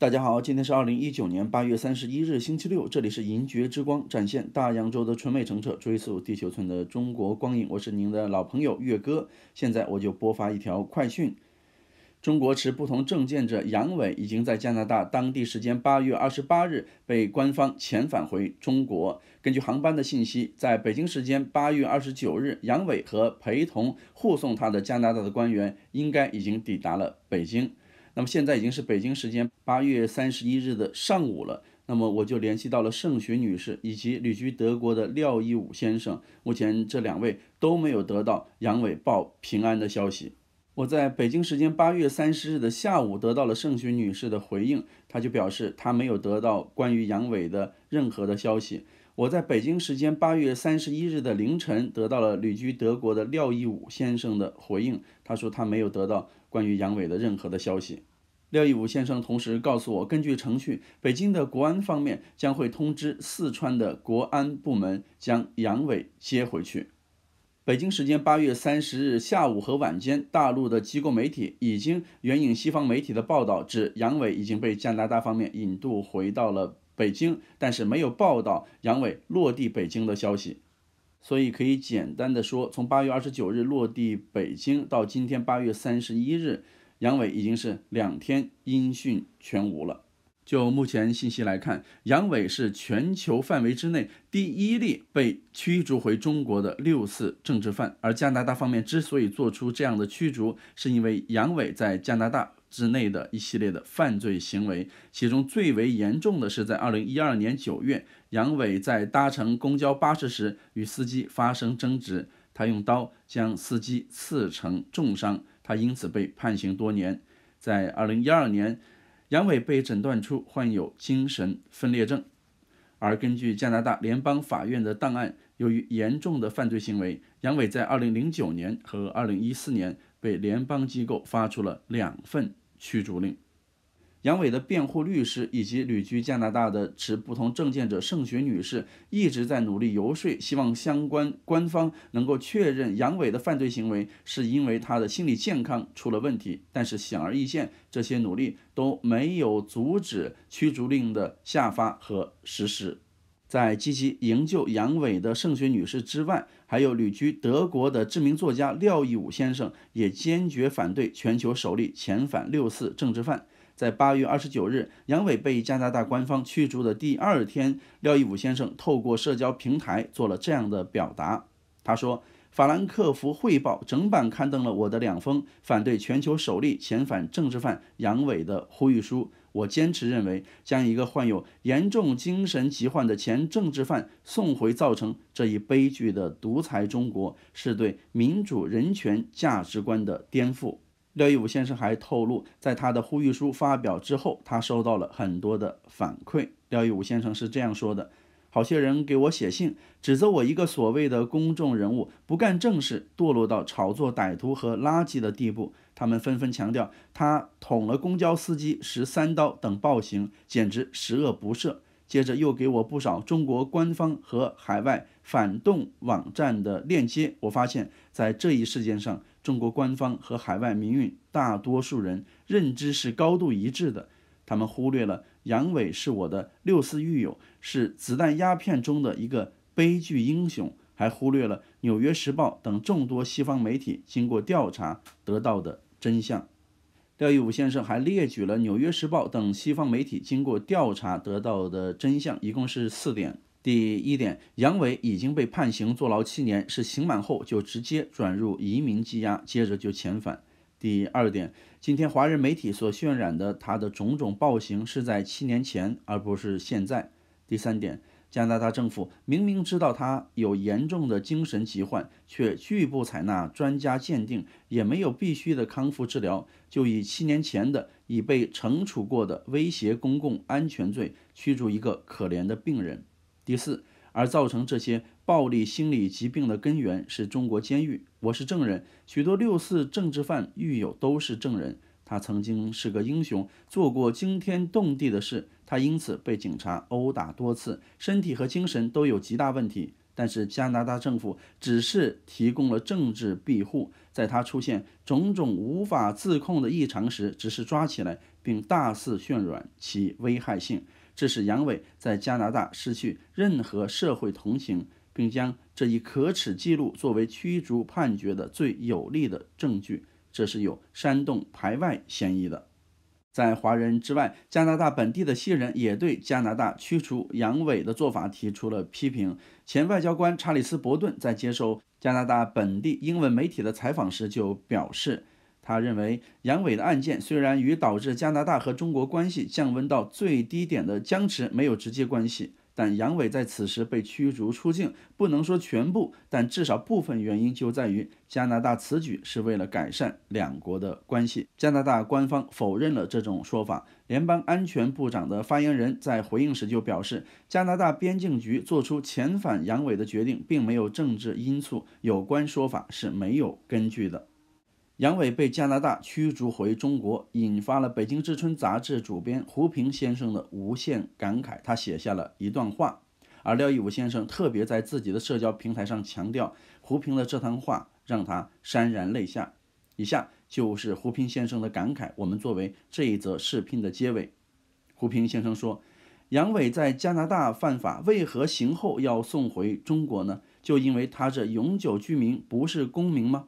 大家好，今天是二零一九年八月三十一日，星期六，这里是银爵之光，展现大洋洲的纯美澄澈，追溯地球村的中国光影。我是您的老朋友月哥，现在我就播发一条快讯：中国持不同证件者杨伟已经在加拿大当地时间八月二十八日被官方遣返回中国。根据航班的信息，在北京时间八月二十九日，杨伟和陪同护送他的加拿大的官员应该已经抵达了北京。那么现在已经是北京时间八月三十一日的上午了。那么我就联系到了盛雪女士以及旅居德国的廖一武先生。目前这两位都没有得到杨伟报平安的消息。我在北京时间八月三十日的下午得到了盛雪女士的回应，她就表示她没有得到关于杨伟的任何的消息。我在北京时间八月三十一日的凌晨得到了旅居德国的廖义武先生的回应，他说他没有得到关于杨伟的任何的消息。廖义武先生同时告诉我，根据程序，北京的国安方面将会通知四川的国安部门将杨伟接回去。北京时间八月三十日下午和晚间，大陆的机构媒体已经援引西方媒体的报道，指杨伟已经被加拿大方面引渡回到了。北京，但是没有报道杨伟落地北京的消息，所以可以简单的说，从八月二十九日落地北京到今天八月三十一日，杨伟已经是两天音讯全无了。就目前信息来看，杨伟是全球范围之内第一例被驱逐回中国的六次政治犯，而加拿大方面之所以做出这样的驱逐，是因为杨伟在加拿大。之内的一系列的犯罪行为，其中最为严重的是在二零一二年九月，杨伟在搭乘公交巴士时与司机发生争执，他用刀将司机刺成重伤，他因此被判刑多年。在二零一二年，杨伟被诊断出患有精神分裂症，而根据加拿大联邦法院的档案，由于严重的犯罪行为，杨伟在二零零九年和二零一四年。被联邦机构发出了两份驱逐令。杨伟的辩护律师以及旅居加拿大的持不同证件者盛雪女士一直在努力游说，希望相关官方能够确认杨伟的犯罪行为是因为他的心理健康出了问题。但是显而易见，这些努力都没有阻止驱逐令的下发和实施。在积极营救杨伟的盛雪女士之外，还有旅居德国的知名作家廖义武先生，也坚决反对全球首例遣返六四政治犯。在八月二十九日，杨伟被加拿大官方驱逐的第二天，廖义武先生透过社交平台做了这样的表达。他说：“法兰克福汇报整版刊登了我的两封反对全球首例遣返政治犯杨伟的呼吁书。”我坚持认为，将一个患有严重精神疾患的前政治犯送回造成这一悲剧的独裁中国，是对民主人权价值观的颠覆。廖一武先生还透露，在他的呼吁书发表之后，他收到了很多的反馈。廖一武先生是这样说的。好些人给我写信，指责我一个所谓的公众人物不干正事，堕落到炒作歹徒和垃圾的地步。他们纷纷强调他捅了公交司机十三刀等暴行，简直十恶不赦。接着又给我不少中国官方和海外反动网站的链接。我发现，在这一事件上，中国官方和海外民运大多数人认知是高度一致的。他们忽略了杨伟是我的六四狱友，是子弹鸦片中的一个悲剧英雄，还忽略了《纽约时报》等众多西方媒体经过调查得到的真相。廖义武先生还列举了《纽约时报》等西方媒体经过调查得到的真相，一共是四点。第一点，杨伟已经被判刑坐牢七年，是刑满后就直接转入移民羁押，接着就遣返。第二点，今天华人媒体所渲染的他的种种暴行是在七年前，而不是现在。第三点，加拿大政府明明知道他有严重的精神疾患，却拒不采纳专家鉴定，也没有必须的康复治疗，就以七年前的已被惩处过的威胁公共安全罪驱逐一个可怜的病人。第四。而造成这些暴力心理疾病的根源是中国监狱。我是证人，许多六四政治犯狱友都是证人。他曾经是个英雄，做过惊天动地的事，他因此被警察殴打多次，身体和精神都有极大问题。但是加拿大政府只是提供了政治庇护，在他出现种种无法自控的异常时，只是抓起来并大肆渲染其危害性。致使杨伟在加拿大失去任何社会同情，并将这一可耻记录作为驱逐判决的最有力的证据，这是有煽动排外嫌疑的。在华人之外，加拿大本地的西人也对加拿大驱逐杨伟的做法提出了批评。前外交官查理斯·伯顿在接受加拿大本地英文媒体的采访时就表示。他认为杨伟的案件虽然与导致加拿大和中国关系降温到最低点的僵持没有直接关系，但杨伟在此时被驱逐出境，不能说全部，但至少部分原因就在于加拿大此举是为了改善两国的关系。加拿大官方否认了这种说法，联邦安全部长的发言人在回应时就表示，加拿大边境局做出遣返杨伟的决定并没有政治因素，有关说法是没有根据的。杨伟被加拿大驱逐回中国，引发了《北京之春》杂志主编胡平先生的无限感慨，他写下了一段话。而廖一武先生特别在自己的社交平台上强调，胡平的这番话让他潸然泪下。以下就是胡平先生的感慨，我们作为这一则视频的结尾。胡平先生说：“杨伟在加拿大犯法，为何刑后要送回中国呢？就因为他这永久居民不是公民吗？”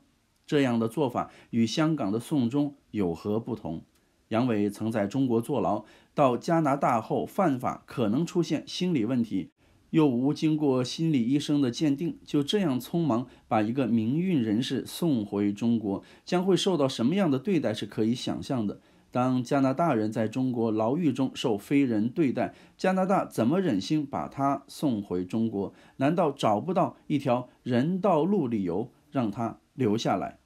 这样的做法与香港的送终有何不同？杨伟曾在中国坐牢，到加拿大后犯法可能出现心理问题，又无经过心理医生的鉴定，就这样匆忙把一个名运人士送回中国，将会受到什么样的对待是可以想象的。当加拿大人在中国牢狱中受非人对待，加拿大怎么忍心把他送回中国？难道找不到一条人道路理由让他留下来？